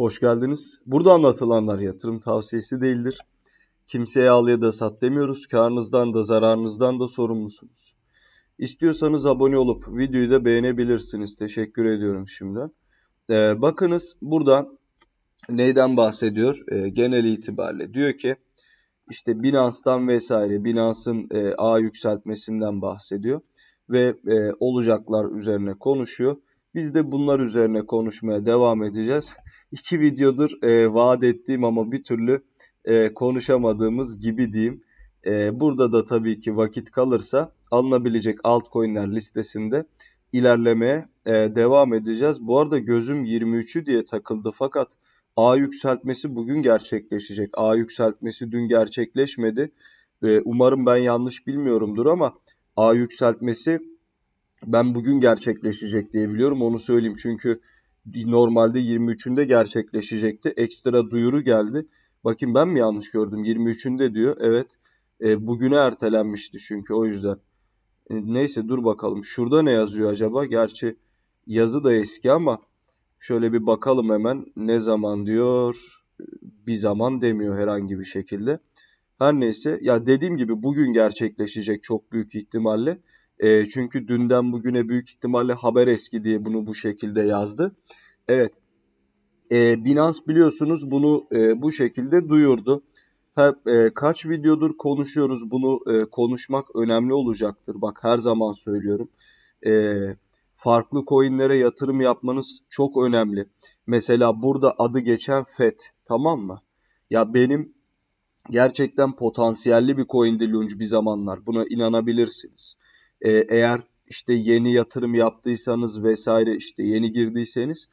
Hoş geldiniz. Burada anlatılanlar yatırım tavsiyesi değildir. Kimseye al ya da sat demiyoruz. Karnınızdan da zararınızdan da sorumlusunuz. İstiyorsanız abone olup videoyu da beğenebilirsiniz. Teşekkür ediyorum Şimdi Ee, bakınız burada neyden bahsediyor? Ee, genel itibariyle diyor ki işte Binance'dan vesaire Binance'ın e, ağ yükseltmesinden bahsediyor ve e, olacaklar üzerine konuşuyor. Biz de bunlar üzerine konuşmaya devam edeceğiz iki videodur e, vaat ettiğim ama bir türlü e, konuşamadığımız gibi diyeyim. E, burada da tabii ki vakit kalırsa alınabilecek altcoin'ler listesinde ilerlemeye e, devam edeceğiz. Bu arada gözüm 23'ü diye takıldı fakat A yükseltmesi bugün gerçekleşecek. A yükseltmesi dün gerçekleşmedi. E, umarım ben yanlış bilmiyorumdur ama A yükseltmesi ben bugün gerçekleşecek diye biliyorum. Onu söyleyeyim çünkü normalde 23'ünde gerçekleşecekti. Ekstra duyuru geldi. Bakın ben mi yanlış gördüm? 23'ünde diyor. Evet. E, bugüne ertelenmişti çünkü o yüzden. E, neyse dur bakalım. Şurada ne yazıyor acaba? Gerçi yazı da eski ama şöyle bir bakalım hemen. Ne zaman diyor? Bir zaman demiyor herhangi bir şekilde. Her neyse ya dediğim gibi bugün gerçekleşecek çok büyük ihtimalle. E, çünkü dünden bugüne büyük ihtimalle haber eski diye bunu bu şekilde yazdı. Evet. E, Binance biliyorsunuz bunu e, bu şekilde duyurdu. Ha, e, kaç videodur konuşuyoruz bunu e, konuşmak önemli olacaktır. Bak her zaman söylüyorum. E, farklı coinlere yatırım yapmanız çok önemli. Mesela burada adı geçen FED tamam mı? Ya benim gerçekten potansiyelli bir coindi Lunge bir zamanlar. Buna inanabilirsiniz e, eğer işte yeni yatırım yaptıysanız vesaire işte yeni girdiyseniz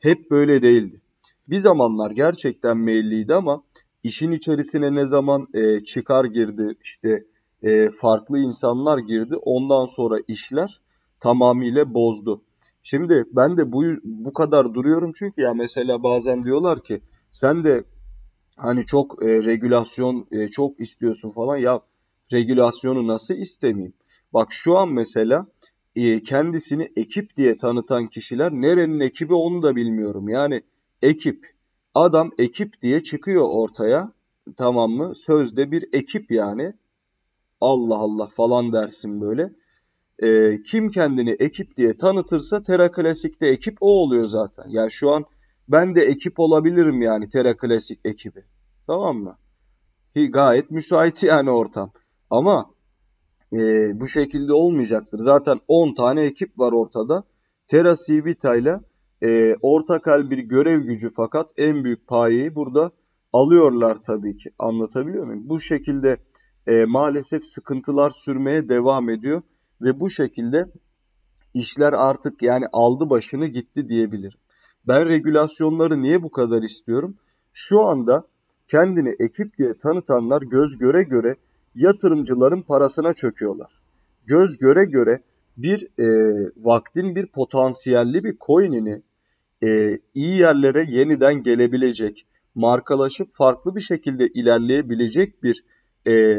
hep böyle değildi. Bir zamanlar gerçekten meyilliydi ama işin içerisine ne zaman e, çıkar girdi işte e, farklı insanlar girdi ondan sonra işler tamamıyla bozdu. Şimdi ben de bu bu kadar duruyorum çünkü ya mesela bazen diyorlar ki sen de hani çok e, regülasyon e, çok istiyorsun falan ya regülasyonu nasıl istemeyeyim? Bak şu an mesela e, kendisini ekip diye tanıtan kişiler nerenin ekibi onu da bilmiyorum. Yani ekip. Adam ekip diye çıkıyor ortaya. Tamam mı? Sözde bir ekip yani. Allah Allah falan dersin böyle. E, kim kendini ekip diye tanıtırsa Tera Klasik'te ekip o oluyor zaten. Yani şu an ben de ekip olabilirim yani Tera Klasik ekibi. Tamam mı? Hi, gayet müsait yani ortam. Ama e, bu şekilde olmayacaktır. Zaten 10 tane ekip var ortada. Terra Civita ile e, ortakal bir görev gücü fakat en büyük payeyi burada alıyorlar tabii ki. Anlatabiliyor muyum? Bu şekilde e, maalesef sıkıntılar sürmeye devam ediyor ve bu şekilde işler artık yani aldı başını gitti diyebilirim. Ben regülasyonları niye bu kadar istiyorum? Şu anda kendini ekip diye tanıtanlar göz göre göre yatırımcıların parasına çöküyorlar. Göz göre göre bir e, vaktin bir potansiyelli bir coin'ini e, iyi yerlere yeniden gelebilecek, markalaşıp farklı bir şekilde ilerleyebilecek bir e,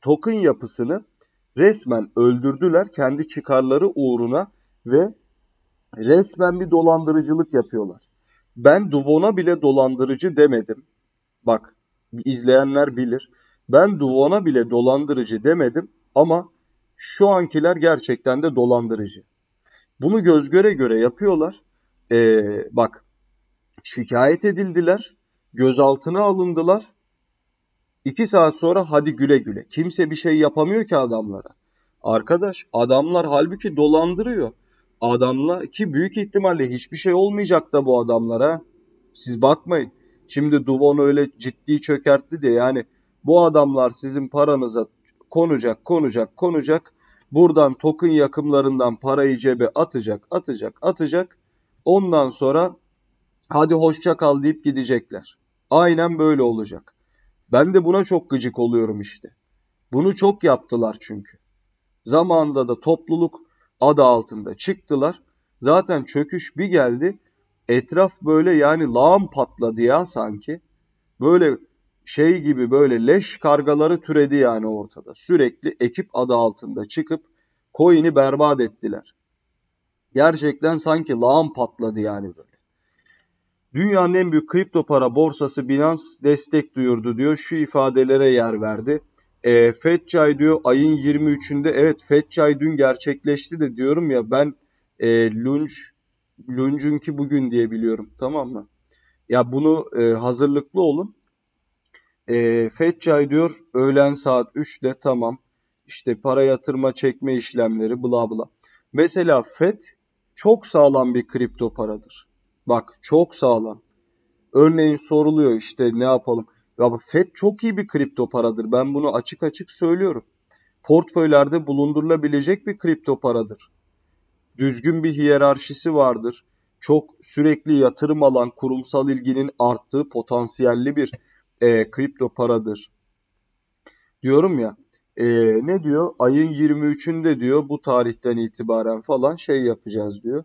token yapısını resmen öldürdüler kendi çıkarları uğruna ve resmen bir dolandırıcılık yapıyorlar. Ben Duvon'a bile dolandırıcı demedim. Bak izleyenler bilir. Ben Duvon'a bile dolandırıcı demedim ama şu ankiler gerçekten de dolandırıcı. Bunu göz göre göre yapıyorlar. Ee, bak şikayet edildiler, gözaltına alındılar. İki saat sonra hadi güle güle. Kimse bir şey yapamıyor ki adamlara. Arkadaş adamlar halbuki dolandırıyor. Adamla ki büyük ihtimalle hiçbir şey olmayacak da bu adamlara. Siz bakmayın. Şimdi Duvon öyle ciddi çökertti de yani bu adamlar sizin paranıza konacak, konacak, konacak. Buradan token yakımlarından parayı cebe atacak, atacak, atacak. Ondan sonra hadi hoşça kal deyip gidecekler. Aynen böyle olacak. Ben de buna çok gıcık oluyorum işte. Bunu çok yaptılar çünkü. Zamanında da topluluk adı altında çıktılar. Zaten çöküş bir geldi. Etraf böyle yani lağım patladı ya sanki. Böyle şey gibi böyle leş kargaları türedi yani ortada. Sürekli ekip adı altında çıkıp coin'i berbat ettiler. Gerçekten sanki lağım patladı yani böyle. Dünyanın en büyük kripto para borsası Binance destek duyurdu diyor. Şu ifadelere yer verdi. E, FedCay diyor ayın 23'ünde evet FedCay dün gerçekleşti de diyorum ya ben e, Lunch Lunch'unki bugün diye biliyorum tamam mı? Ya bunu e, hazırlıklı olun. E, ee, Fetcay diyor öğlen saat 3'te tamam. İşte para yatırma çekme işlemleri bla bla. Mesela FET çok sağlam bir kripto paradır. Bak çok sağlam. Örneğin soruluyor işte ne yapalım. Ya bak FED çok iyi bir kripto paradır. Ben bunu açık açık söylüyorum. Portföylerde bulundurulabilecek bir kripto paradır. Düzgün bir hiyerarşisi vardır. Çok sürekli yatırım alan kurumsal ilginin arttığı potansiyelli bir e, kripto paradır. Diyorum ya e, ne diyor? Ayın 23'ünde diyor bu tarihten itibaren falan şey yapacağız diyor.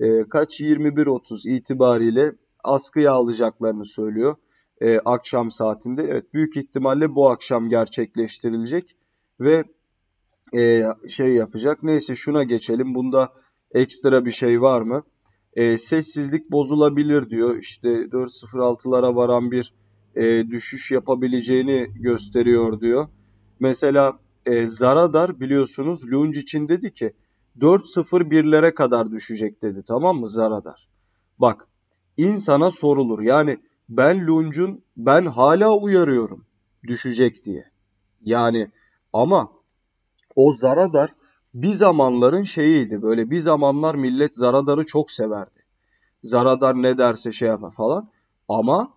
E, kaç 21.30 itibariyle askıya alacaklarını söylüyor. E, akşam saatinde. Evet büyük ihtimalle bu akşam gerçekleştirilecek ve e, şey yapacak. Neyse şuna geçelim. Bunda ekstra bir şey var mı? E, sessizlik bozulabilir diyor. İşte 4.06'lara varan bir e, düşüş yapabileceğini gösteriyor diyor. Mesela e, Zaradar biliyorsunuz Lunge için dedi ki 4.01'lere kadar düşecek dedi tamam mı Zaradar? Bak insana sorulur yani ben Lunge'un ben hala uyarıyorum düşecek diye. Yani ama o Zaradar bir zamanların şeyiydi böyle bir zamanlar millet Zaradar'ı çok severdi. Zaradar ne derse şey yapar falan ama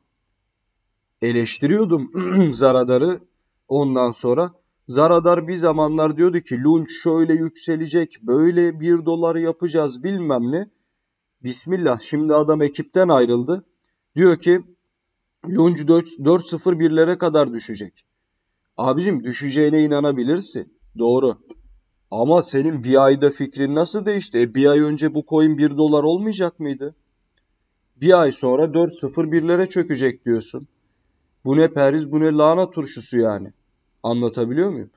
eleştiriyordum Zaradar'ı ondan sonra. Zaradar bir zamanlar diyordu ki lunch şöyle yükselecek, böyle bir dolar yapacağız bilmem ne. Bismillah şimdi adam ekipten ayrıldı. Diyor ki lunch 4.01'lere kadar düşecek. Abicim düşeceğine inanabilirsin. Doğru. Ama senin bir ayda fikrin nasıl değişti? E, bir ay önce bu coin 1 dolar olmayacak mıydı? Bir ay sonra 4.01'lere çökecek diyorsun. Bu ne periz bu ne lahana turşusu yani. Anlatabiliyor muyum?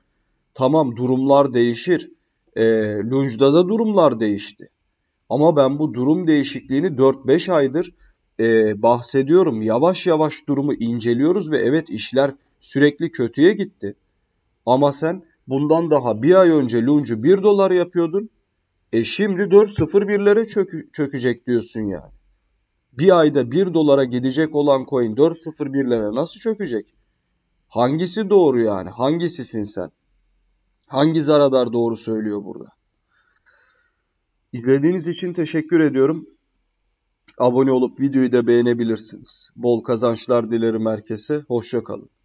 Tamam durumlar değişir. E, ee, Lunge'da da durumlar değişti. Ama ben bu durum değişikliğini 4-5 aydır e, bahsediyorum. Yavaş yavaş durumu inceliyoruz ve evet işler sürekli kötüye gitti. Ama sen bundan daha bir ay önce Lunge'u 1 dolar yapıyordun. E şimdi 4.01'lere çökü, çökecek diyorsun yani bir ayda 1 dolara gidecek olan coin 4.01'lere nasıl çökecek? Hangisi doğru yani? Hangisisin sen? Hangi zaradar doğru söylüyor burada? İzlediğiniz için teşekkür ediyorum. Abone olup videoyu da beğenebilirsiniz. Bol kazançlar dilerim herkese. Hoşçakalın.